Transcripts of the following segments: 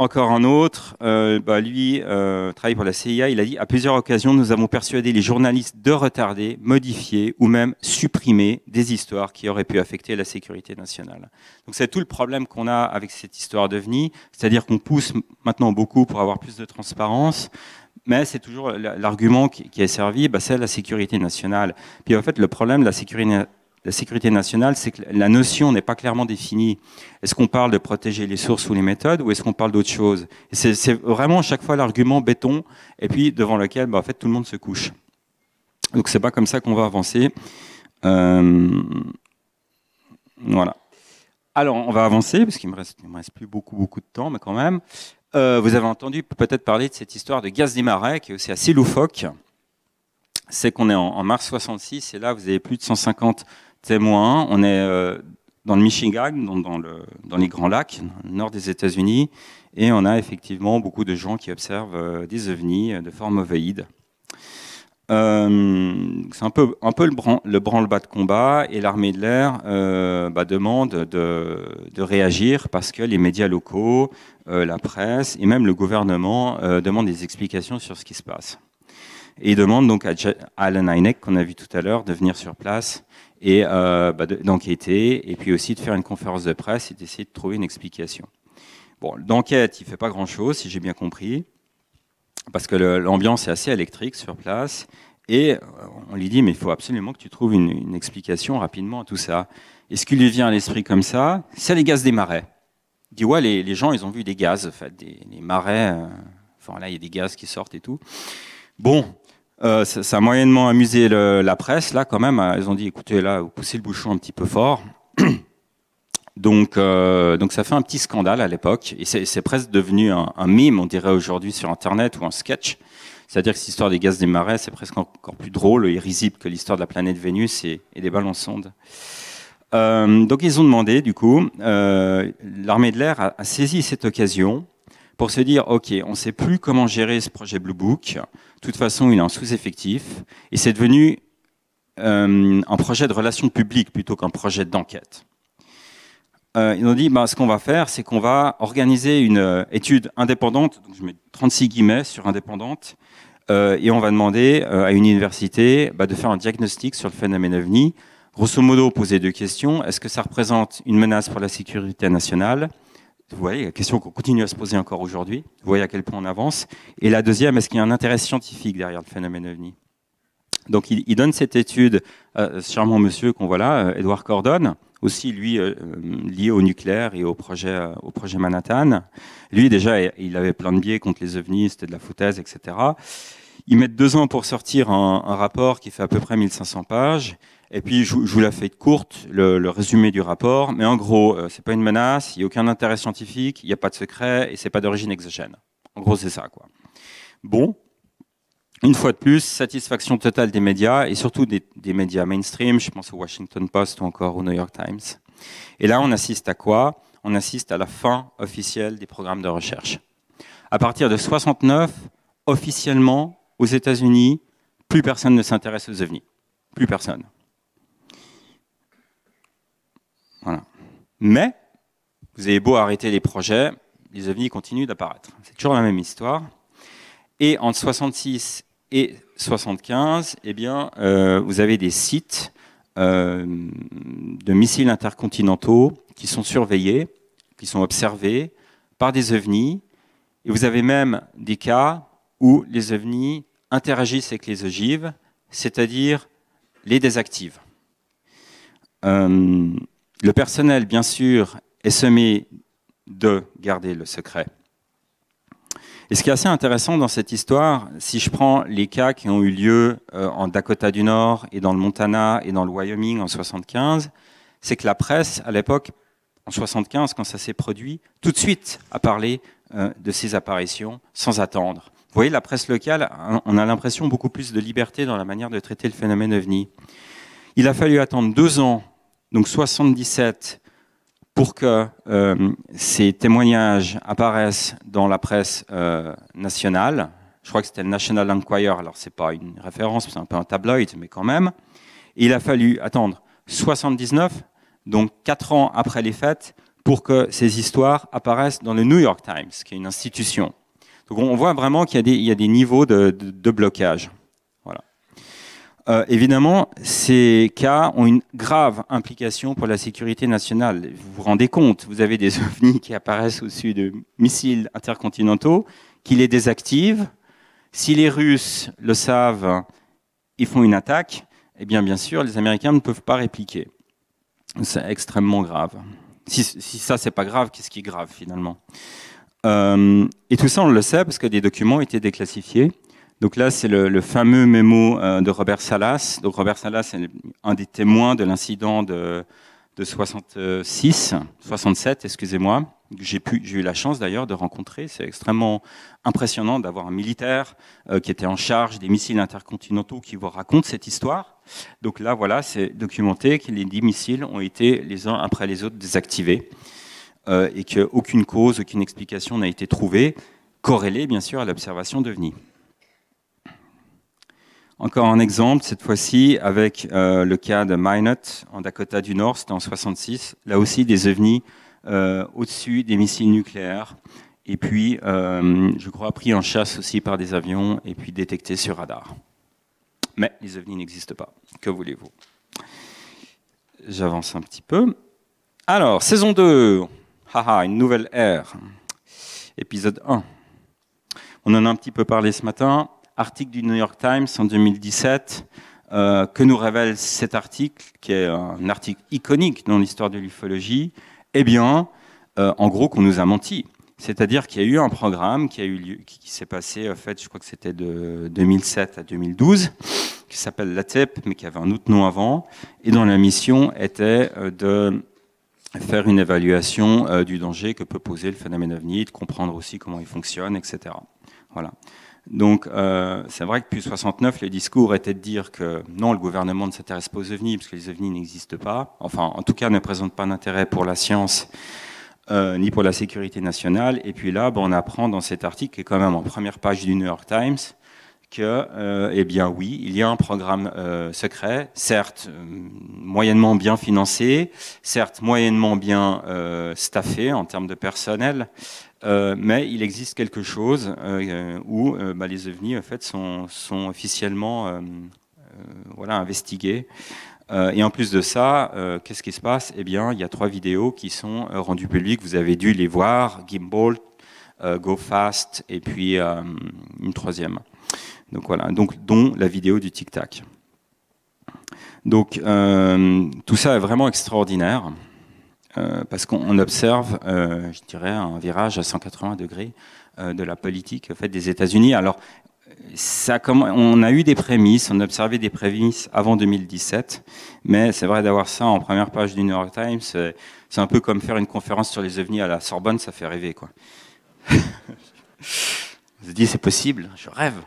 Encore un autre, euh, bah, lui euh, travaille pour la CIA, il a dit à plusieurs occasions, nous avons persuadé les journalistes de retarder, modifier ou même supprimer des histoires qui auraient pu affecter la sécurité nationale. Donc c'est tout le problème qu'on a avec cette histoire d'OVNI, c'est-à-dire qu'on pousse maintenant beaucoup pour avoir plus de transparence, mais c'est toujours l'argument qui est servi, bah, c'est la sécurité nationale. Puis en fait, le problème de la sécurité la sécurité nationale, c'est que la notion n'est pas clairement définie. Est-ce qu'on parle de protéger les sources ou les méthodes, ou est-ce qu'on parle d'autre chose C'est vraiment à chaque fois l'argument béton, et puis devant lequel, bah, en fait, tout le monde se couche. Donc c'est pas comme ça qu'on va avancer. Euh, voilà. Alors on va avancer parce qu'il me reste, me reste plus beaucoup beaucoup de temps, mais quand même. Euh, vous avez entendu peut-être parler de cette histoire de gaz des marais qui est aussi assez loufoque. C'est qu'on est en, mars 66 et là vous avez plus de 150 témoin. On est euh, dans le Michigan, dans, les Grands Lacs, au nord des États-Unis, et on a effectivement beaucoup de gens qui observent euh, des ovnis euh, de forme ovoïde. c'est un peu, le, branle-bas de combat et l'armée de l'air bah, demande de, réagir parce que les médias locaux, la presse et même le gouvernement demandent des explications sur ce qui se passe. Et il demande donc à Alan Hynek, qu'on a vu tout à l'heure, de venir sur place et euh, bah, d'enquêter, et puis aussi de faire une conférence de presse et d'essayer de trouver une explication. Bon, l'enquête, il ne fait pas grand-chose, si j'ai bien compris, parce que l'ambiance est assez électrique sur place, et euh, on lui dit, mais il faut absolument que tu trouves une, explication rapidement à tout ça. Et ce qui lui vient à l'esprit comme ça, c'est les gaz des marais. Il dit, ouais, les, gens, ils ont vu des gaz, fait, des les marais, euh, enfin là, il y a des gaz qui sortent et tout. Bon, euh, ça, a moyennement amusé la presse, là, quand même. Ils ont dit, écoutez, là, vous poussez le bouchon un petit peu fort. Donc, euh, donc ça fait un petit scandale à l'époque. Et c'est presque devenu un, mime, on dirait aujourd'hui sur Internet, ou un sketch. C'est-à-dire que cette histoire des gaz des marais, c'est presque encore plus drôle et risible que l'histoire de la planète Vénus et, des ballons sondes. Euh, donc ils ont demandé, du coup, euh, l'armée de l'air a, saisi cette occasion pour se dire, OK, on ne sait plus comment gérer ce projet Blue Book, de toute façon, il est en sous-effectif, et c'est devenu euh, un projet de relations publiques plutôt qu'un projet d'enquête. Euh, ils ont dit, bah, ce qu'on va faire, c'est qu'on va organiser une euh, étude indépendante, donc je mets 36 guillemets sur indépendante, et on va demander à une université bah, de faire un diagnostic sur le phénomène Avni. » grosso modo poser deux questions. Est-ce que ça représente une menace pour la sécurité nationale vous voyez, la question qu'on continue à se poser encore aujourd'hui, vous voyez à quel point on avance. Et la deuxième, est-ce qu'il y a un intérêt scientifique derrière le phénomène ovni Donc il, donne cette étude, sûrement euh, monsieur qu'on voit là, euh, Edouard Cordon, aussi lui euh, lié au nucléaire et au projet, au projet Manhattan. Lui déjà, il avait plein de biais contre les ovnis, c'était de la foutaise, etc. Ils mettent deux ans pour sortir un, rapport qui fait à peu près 1500 pages. Et puis, je, vous la fais courte, le, résumé du rapport. Mais en gros, ce euh, c'est pas une menace, il n'y a aucun intérêt scientifique, il n'y a pas de secret et c'est pas d'origine exogène. En gros, c'est ça, quoi. Bon. Une fois de plus, satisfaction totale des médias et surtout des, des médias mainstream. Je pense au Washington Post ou encore au New York Times. Et là, on assiste à quoi On assiste à la fin officielle des programmes de recherche. À partir de 69, officiellement, aux États-Unis, plus personne ne s'intéresse aux ovnis. Plus personne. Voilà. Mais, vous avez beau arrêter les projets, les ovnis continuent d'apparaître. C'est toujours la même histoire. Et entre 66 et 75, eh bien, euh, vous avez des sites euh, de missiles intercontinentaux qui sont surveillés, qui sont observés par des ovnis. Et vous avez même des cas où les ovnis interagissent avec les ogives, c'est-à-dire les désactivent. Euh, le personnel, bien sûr, est semé de garder le secret. Et ce qui est assez intéressant dans cette histoire, si je prends les cas qui ont eu lieu euh, en Dakota du Nord et dans le Montana et dans le Wyoming en 75, c'est que la presse, à l'époque, en 75, quand ça s'est produit, tout de suite a parlé euh, de ces apparitions sans attendre. Vous voyez, la presse locale, on a l'impression beaucoup plus de liberté dans la manière de traiter le phénomène ovni. Il a fallu attendre deux ans, donc 77, pour que euh, ces témoignages apparaissent dans la presse euh, nationale. Je crois que c'était le National Enquirer, alors c'est pas une référence, c'est un peu un tabloïd, mais quand même. il a fallu attendre 79, donc quatre ans après les fêtes, pour que ces histoires apparaissent dans le New York Times, qui est une institution on voit vraiment qu'il y, a des niveaux de, blocage. Euh, évidemment, ces cas ont une grave implication pour la sécurité nationale. Vous vous rendez compte, vous avez des ovnis qui apparaissent au-dessus de missiles intercontinentaux, qui les désactivent. Si les Russes le savent, ils font une attaque. Eh bien, bien sûr, les Américains ne peuvent pas répliquer. C'est extrêmement grave. Si, si ça, c'est pas grave, qu'est-ce qui est grave finalement euh, et tout ça, on le sait parce que des documents ont étaient déclassifiés. Donc là, c'est le, fameux mémo euh, de Robert Salas. Donc Robert Salas est un des témoins de l'incident de, 66, 67, excusez-moi. J'ai eu la chance d'ailleurs de rencontrer. C'est extrêmement impressionnant d'avoir un militaire euh, qui était en charge des missiles intercontinentaux qui vous raconte cette histoire. Donc là, voilà, c'est documenté que les 10 missiles ont été les uns après les autres désactivés. Euh, et qu'aucune cause, aucune explication n'a été trouvée, corrélée bien sûr à l'observation d'OVNI. Encore un exemple, cette fois-ci avec euh, le cas de Minot en Dakota du Nord, c'était en 66. Là aussi, des ovnis euh, au-dessus des missiles nucléaires, et puis, je crois, pris en chasse aussi par des avions, et puis détectés sur radar. Mais les ovnis n'existent pas. Que voulez-vous J'avance un petit peu. Alors, saison 2, Haha, une nouvelle ère. Épisode 1. On en a un petit peu parlé ce matin. Article du New York Times en 2017. Euh, que nous révèle cet article, qui est un article iconique dans l'histoire de l'ufologie Eh bien, euh, en gros, qu'on nous a menti. C'est-à-dire qu'il y a eu un programme qui, a eu lieu, qui, s'est passé, en fait, je crois que c'était de 2007 à 2012, qui s'appelle l'ATEP, mais qui avait un autre nom avant, et dont la mission était euh, de faire une évaluation euh, du danger que peut poser le phénomène ovni, de comprendre aussi comment il fonctionne, etc. Voilà. Donc, euh, c'est vrai que depuis 69, les discours étaient de dire que non, le gouvernement ne s'intéresse pas aux ovnis, parce que les ovnis n'existent pas, enfin, en tout cas, ne présentent pas d'intérêt pour la science euh, ni pour la sécurité nationale. Et puis là, ben, on apprend dans cet article, qui est quand même en première page du New York Times, que, euh, eh bien oui, il y a un programme euh, secret, certes euh, moyennement bien financé, certes moyennement bien staffé en termes de personnel, mais il existe quelque chose où bah, les ovnis en fait sont, sont officiellement voilà investigués. et en plus de ça, qu'est-ce qui se passe Eh bien, il y a trois vidéos qui sont rendues publiques. Vous avez dû les voir Gimbal, Go Fast, et puis une troisième. Donc voilà, donc dont la vidéo du Tic Tac. Donc euh, tout ça est vraiment extraordinaire euh, parce qu'on observe, euh, je dirais, un virage à 180 degrés de la politique des États-Unis. Alors ça, on a eu des prémices, on a observé des prémices avant 2017, mais c'est vrai d'avoir ça en première page du New York Times, c'est un peu comme faire une conférence sur les ovnis à la Sorbonne, ça fait rêver quoi. je dis c'est possible, je rêve.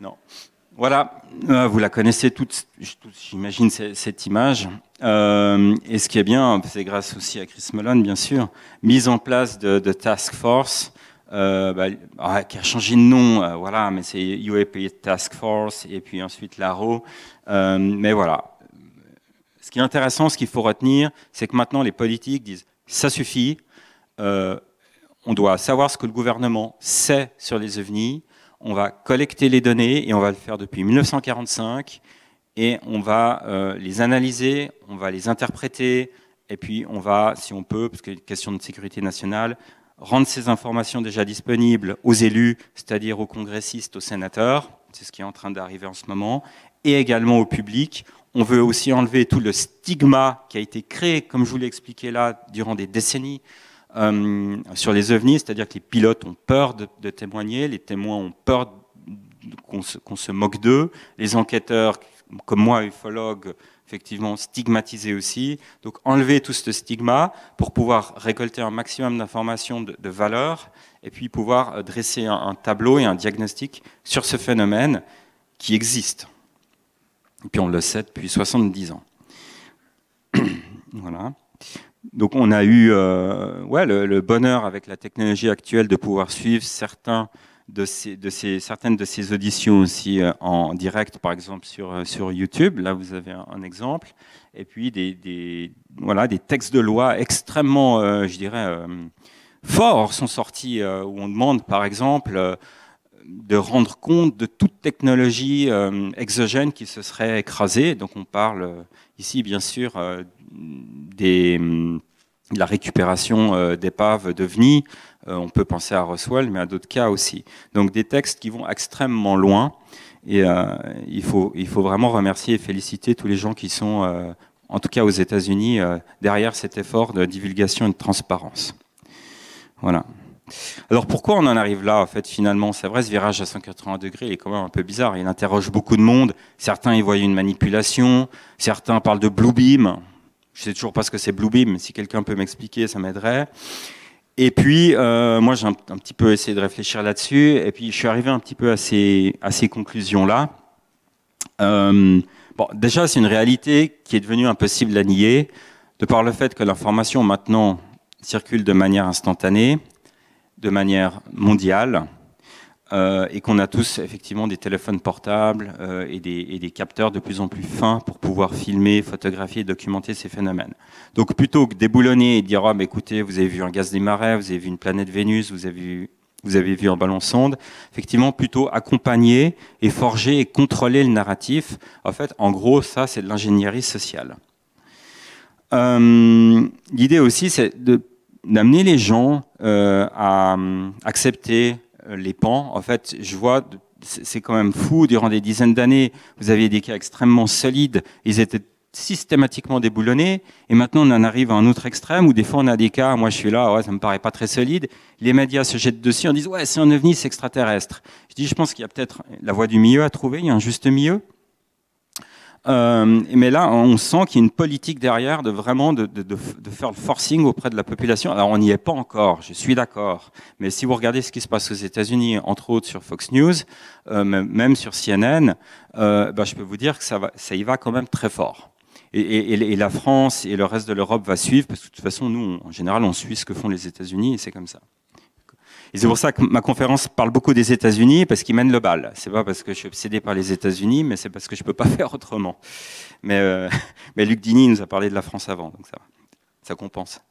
Non. Voilà, euh, vous la connaissez toutes, j'imagine, cette image. Euh, et ce qui est bien, c'est grâce aussi à Chris Mellon, bien sûr, mise en place de, Task Force, euh, bah, ah, qui a changé de nom, voilà, mais c'est UAP Task Force, et puis ensuite l'ARO. mais voilà, ce qui est intéressant, ce qu'il faut retenir, c'est que maintenant les politiques disent « ça suffit on doit savoir ce que le gouvernement sait sur les ovnis, on va collecter les données et on va le faire depuis 1945 et on va euh, les analyser, on va les interpréter et puis on va, si on peut, parce qu'il une question de sécurité nationale, rendre ces informations déjà disponibles aux élus, c'est-à-dire aux congressistes, aux sénateurs, c'est ce qui est en train d'arriver en ce moment, et également au public. On veut aussi enlever tout le stigma qui a été créé, comme je vous l'ai expliqué là, durant des décennies, euh, sur les ovnis, c'est-à-dire que les pilotes ont peur de, témoigner, les témoins ont peur qu'on se, moque d'eux, les enquêteurs, comme moi, ufologue, effectivement stigmatisés aussi. Donc enlever tout ce stigma pour pouvoir récolter un maximum d'informations de, valeur et puis pouvoir euh, dresser un, un, tableau et un diagnostic sur ce phénomène qui existe. Et puis on le sait depuis 70 ans. voilà. Donc on a eu euh, ouais, le, bonheur avec la technologie actuelle de pouvoir suivre certains de de ces, certaines de ces auditions aussi euh, en direct, par exemple sur, euh, sur YouTube. Là, vous avez un, exemple. Et puis des, voilà, des textes de loi extrêmement, je dirais, forts sont sortis où on demande, par exemple, de rendre compte de toute technologie exogène qui se serait écrasée. Donc on parle ici bien sûr des, hum, la récupération euh, d'épaves de euh, on peut penser à Roswell, mais à d'autres cas aussi. Donc des textes qui vont extrêmement loin, et euh, il, faut, vraiment remercier et féliciter tous les gens qui sont, en tout cas aux États-Unis, derrière cet effort de divulgation et de transparence. Voilà. Alors pourquoi on en arrive là, en fait, finalement C'est vrai, ce virage à 180 degrés, est quand même un peu bizarre. Il interroge beaucoup de monde. Certains y voient une manipulation, certains parlent de blue beam. Je sais toujours pas ce que c'est Bluebeam. Si quelqu'un peut m'expliquer, ça m'aiderait. Et puis, euh, moi, j'ai un, petit peu essayé de réfléchir là-dessus. Et puis, je suis arrivé un petit peu à ces, conclusions-là. Euh, bon, déjà, c'est une réalité qui est devenue impossible à nier, de par le fait que l'information maintenant circule de manière instantanée, de manière mondiale. Euh, et qu'on a tous effectivement des téléphones portables euh, et, des, et, des, capteurs de plus en plus fins pour pouvoir filmer, photographier et documenter ces phénomènes. Donc plutôt que déboulonner et dire oh mais écoutez, vous avez vu un gaz des marais, vous avez vu une planète Vénus, vous avez vu, vous avez vu un ballon sonde, effectivement plutôt accompagner et forger et contrôler le narratif. En fait, en gros, ça c'est de l'ingénierie sociale. Euh, L'idée aussi c'est d'amener les gens euh, à accepter euh, les pans. En fait, je vois, c'est quand même fou, durant des dizaines d'années, vous aviez des cas extrêmement solides, ils étaient systématiquement déboulonnés, et maintenant on en arrive à un autre extrême où des fois on a des cas, moi je suis là, ouais, ça me paraît pas très solide, les médias se jettent dessus, on dit ouais c'est un ovni, c'est extraterrestre. Je dis je pense qu'il y a peut-être la voie du milieu à trouver, il y a un juste milieu. Euh, mais là, on sent qu'il y a une politique derrière de vraiment de, de, de, de, faire le forcing auprès de la population. Alors, on n'y est pas encore, je suis d'accord. Mais si vous regardez ce qui se passe aux États-Unis, entre autres sur Fox News, euh, même sur CNN, euh, bah, je peux vous dire que ça, va, ça y va quand même très fort. Et, et, et la France et le reste de l'Europe va suivre, parce que de toute façon, nous, en général, on suit ce que font les États-Unis, et c'est comme ça c'est pour ça que ma conférence parle beaucoup des États-Unis, parce qu'ils mènent le bal. C'est pas parce que je suis obsédé par les États-Unis, mais c'est parce que je peux pas faire autrement. Euh, mais, Luc Dini nous a parlé de la France avant, donc ça compense.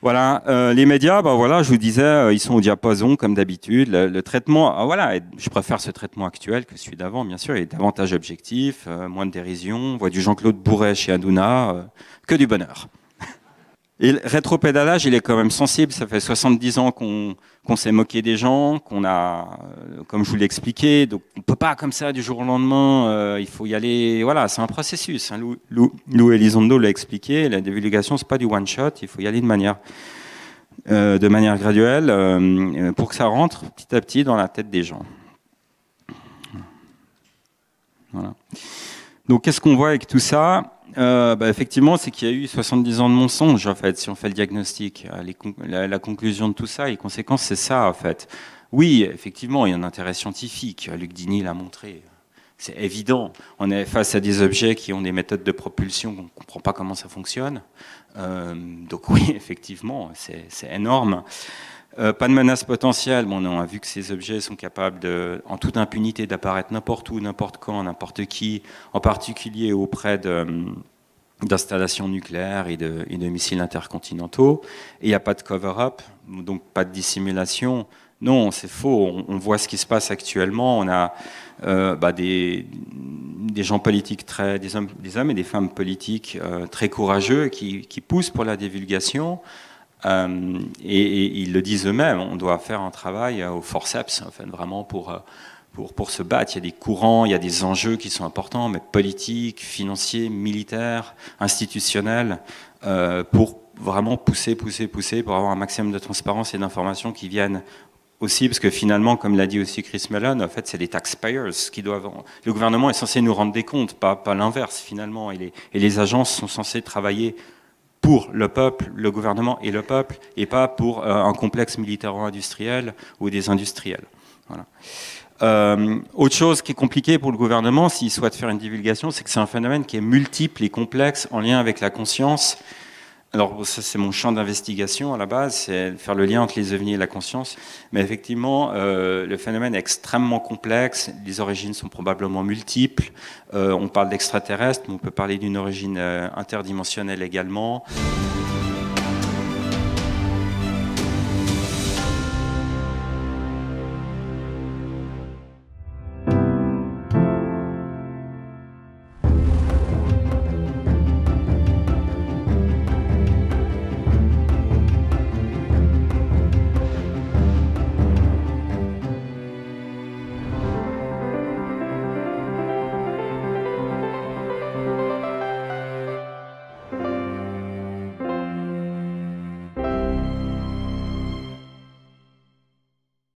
Voilà, euh, les médias, bah voilà, je vous disais, euh, ils sont au diapason comme d'habitude. Le, traitement, ah voilà, je préfère ce traitement actuel que celui d'avant, bien sûr. Il est davantage objectif, moins de dérision. On voit du Jean-Claude Bourret chez Hanouna, que du bonheur. Et le rétropédalage, il est quand même sensible. Ça fait 70 ans qu'on s'est moqué des gens, qu'on a, euh, comme je vous l'ai expliqué, donc on peut pas comme ça du jour au lendemain. Euh, il faut y aller. Voilà, c'est un processus. Hein. Lou, Elizondo l'a expliqué. La divulgation, c'est pas du one shot. Il faut y aller de manière, euh, de manière graduelle, pour que ça rentre petit à petit dans la tête des gens. Voilà. Donc, qu'est-ce qu'on voit avec tout ça euh, bah, effectivement, c'est qu'il y a eu 70 ans de mensonges, en fait, si on fait le diagnostic. Euh, la, conclusion de tout ça, les conséquences, c'est ça, en fait. Oui, effectivement, il y a un intérêt scientifique. Luc Dini l'a montré. C'est évident. On est face à des objets qui ont des méthodes de propulsion. On ne comprend pas comment ça fonctionne. Euh, donc oui, effectivement, c'est énorme. Euh, pas de menace potentielle. on a vu que ces objets sont capables, en toute impunité, d'apparaître n'importe où, n'importe quand, n'importe qui, en particulier auprès euh, d'installations nucléaires et de, missiles intercontinentaux. il n'y a pas de cover-up, donc pas de dissimulation. Non, c'est faux. On, voit ce qui se passe actuellement. On a euh, bah, des, gens politiques très, des hommes, et des femmes politiques très courageux qui, qui, poussent pour la divulgation. Euh, et, ils le disent eux-mêmes, on doit faire un travail euh, au forceps, enfin, vraiment pour, euh, pour, pour se battre. Il y a des courants, il y a des enjeux qui sont importants, mais politiques, financiers, militaires, institutionnels, pour vraiment pousser, pousser, pousser, pour avoir un maximum de transparence et d'informations qui viennent aussi, parce que finalement, comme l'a dit aussi Chris Mellon, en fait, c'est les taxpayers qui doivent. Le gouvernement est censé nous rendre des comptes, pas, pas l'inverse finalement. Et les, et les agences sont censées travailler pour le peuple, le gouvernement et le peuple, et pas pour euh, un complexe militaro-industriel ou des industriels. Voilà. Euh, autre chose qui est compliquée pour le gouvernement, s'il souhaite faire une divulgation, c'est que c'est un phénomène qui est multiple et complexe en lien avec la conscience, alors ça c'est mon champ d'investigation à la base, c'est faire le lien entre les ovnis et la conscience. Mais effectivement, euh, le phénomène est extrêmement complexe, les origines sont probablement multiples, euh, on parle d'extraterrestres, mais on peut parler d'une origine euh, interdimensionnelle également.